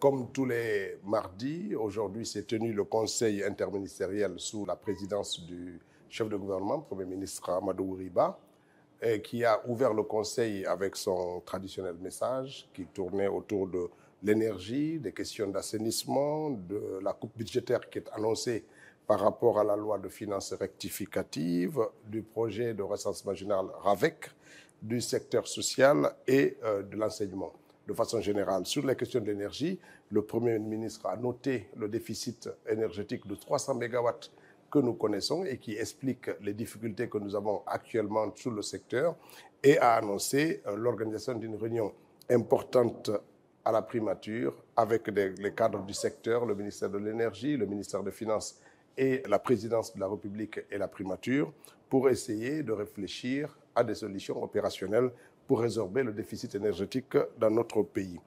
Comme tous les mardis, aujourd'hui s'est tenu le conseil interministériel sous la présidence du chef de gouvernement, Premier ministre Amadou Riba, qui a ouvert le conseil avec son traditionnel message qui tournait autour de l'énergie, des questions d'assainissement, de la coupe budgétaire qui est annoncée par rapport à la loi de finances rectificative, du projet de recensement général RAVEC, du secteur social et euh, de l'enseignement de façon générale. Sur les questions d'énergie, le Premier ministre a noté le déficit énergétique de 300 MW que nous connaissons et qui explique les difficultés que nous avons actuellement sur le secteur et a annoncé euh, l'organisation d'une réunion importante à la primature avec les cadres du secteur, le ministère de l'Énergie, le ministère des Finances et la présidence de la République et la primature pour essayer de réfléchir à des solutions opérationnelles pour résorber le déficit énergétique dans notre pays.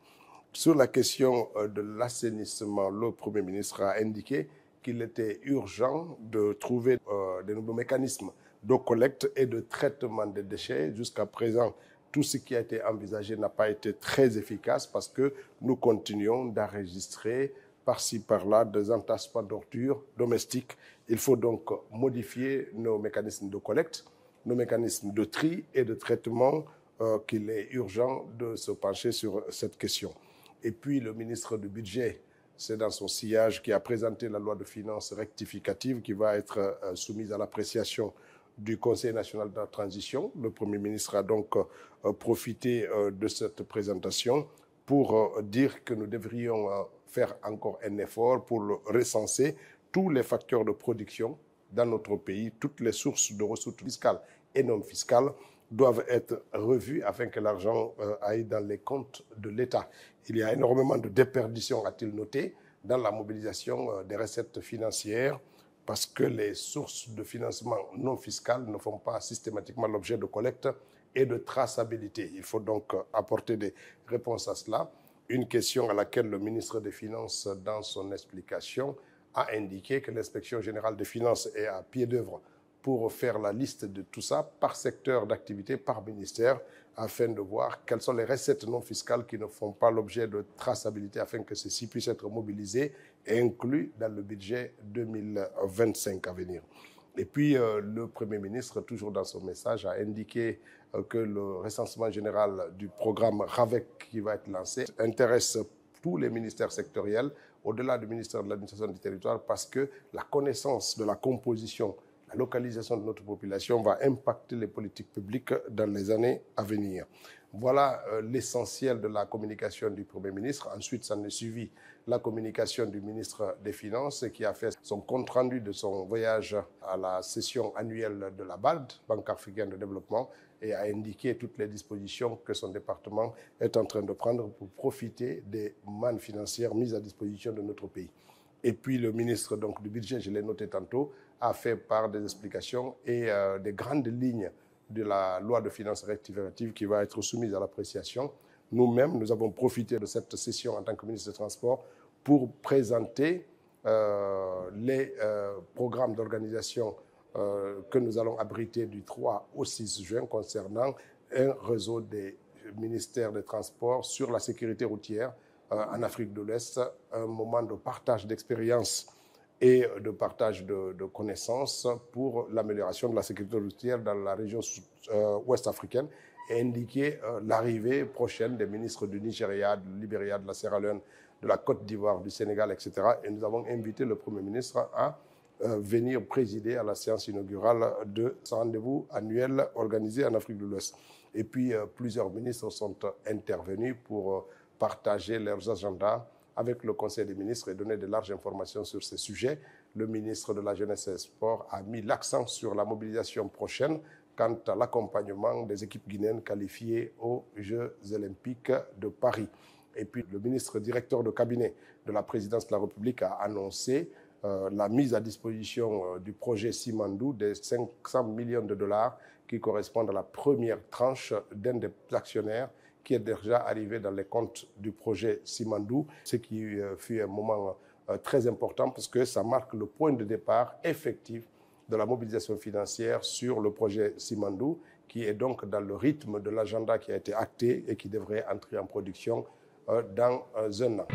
Sur la question euh, de l'assainissement, le Premier ministre a indiqué qu'il était urgent de trouver des euh, de nouveaux mécanismes de collecte et de traitement des déchets. Jusqu'à présent, tout ce qui a été envisagé n'a pas été très efficace parce que nous continuons d'enregistrer par-ci par-là des entassements d'ordures domestiques. Il faut donc modifier nos mécanismes de collecte, nos mécanismes de tri et de traitement euh, qu'il est urgent de se pencher sur cette question. Et puis le ministre du Budget, c'est dans son sillage qui a présenté la loi de finances rectificative qui va être euh, soumise à l'appréciation du Conseil national de la transition. Le Premier ministre a donc euh, profité de cette présentation pour dire que nous devrions faire encore un effort pour recenser tous les facteurs de production dans notre pays, toutes les sources de ressources fiscales et non fiscales doivent être revus afin que l'argent euh, aille dans les comptes de l'État. Il y a énormément de déperditions, a-t-il noté, dans la mobilisation euh, des recettes financières parce que les sources de financement non fiscales ne font pas systématiquement l'objet de collecte et de traçabilité. Il faut donc euh, apporter des réponses à cela. Une question à laquelle le ministre des Finances, dans son explication, a indiqué que l'inspection générale des finances est à pied d'œuvre pour faire la liste de tout ça par secteur d'activité, par ministère, afin de voir quelles sont les recettes non fiscales qui ne font pas l'objet de traçabilité afin que ceci puisse être mobilisé et inclus dans le budget 2025 à venir. Et puis, euh, le Premier ministre, toujours dans son message, a indiqué euh, que le recensement général du programme RAVEC qui va être lancé intéresse tous les ministères sectoriels, au-delà du ministère de l'Administration du Territoire, parce que la connaissance de la composition la localisation de notre population va impacter les politiques publiques dans les années à venir. Voilà euh, l'essentiel de la communication du Premier ministre. Ensuite, ça nous est suivi la communication du ministre des Finances qui a fait son compte-rendu de son voyage à la session annuelle de la BALD, Banque africaine de développement, et a indiqué toutes les dispositions que son département est en train de prendre pour profiter des mannes financières mises à disposition de notre pays. Et puis le ministre donc, du Budget, je l'ai noté tantôt, a fait part des explications et euh, des grandes lignes de la loi de finances rectificative qui va être soumise à l'appréciation. Nous-mêmes, nous avons profité de cette session en tant que ministre des Transports pour présenter euh, les euh, programmes d'organisation que nous allons abriter du 3 au 6 juin concernant un réseau des ministères des Transports sur la sécurité routière en Afrique de l'Est, un moment de partage d'expériences et de partage de, connaissances pour l'amélioration de la sécurité routière dans la région euh, ouest africaine et indiquer euh, l'arrivée prochaine des ministres du Nigeria, du Libéria, de la Sierra Leone, de la Côte d'Ivoire, du Sénégal, etc. Et nous avons invité le Premier ministre à euh, venir présider à la séance inaugurale de ce rendez-vous annuel organisé en Afrique de l'Ouest. Et puis plusieurs ministres sont intervenus pour partager leurs agendas avec le Conseil des ministres et donné de larges informations sur ces sujets. Le ministre de la Jeunesse et des Sports a mis l'accent sur la mobilisation prochaine quant à l'accompagnement des équipes guinéennes qualifiées aux Jeux olympiques de Paris. Et puis le ministre directeur de cabinet de la présidence de la République a annoncé euh, la mise à disposition euh, du projet Simandou des 500 millions de dollars qui correspondent à la première tranche d'un des actionnaires qui est déjà arrivé dans les comptes du projet Simandou, ce qui euh, fut un moment euh, très important parce que ça marque le point de départ effectif de la mobilisation financière sur le projet Simandou, qui est donc dans le rythme de l'agenda qui a été acté et qui devrait entrer en production euh, dans un an.